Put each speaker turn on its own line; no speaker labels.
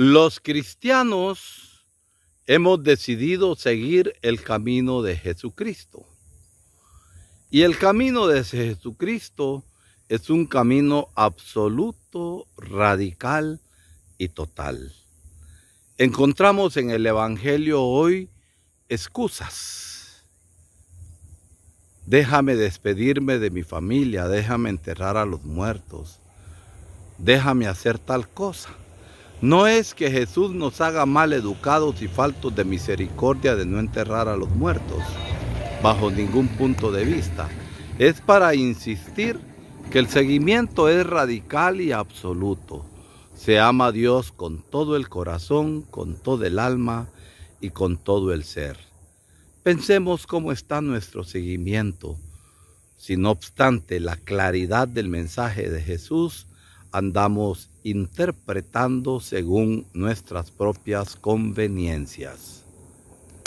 Los cristianos hemos decidido seguir el camino de Jesucristo. Y el camino de Jesucristo es un camino absoluto, radical y total. Encontramos en el Evangelio hoy excusas. Déjame despedirme de mi familia, déjame enterrar a los muertos, déjame hacer tal cosa. No es que Jesús nos haga mal educados y faltos de misericordia de no enterrar a los muertos, bajo ningún punto de vista. Es para insistir que el seguimiento es radical y absoluto. Se ama a Dios con todo el corazón, con todo el alma y con todo el ser. Pensemos cómo está nuestro seguimiento. Si no obstante la claridad del mensaje de Jesús, andamos interpretando según nuestras propias conveniencias.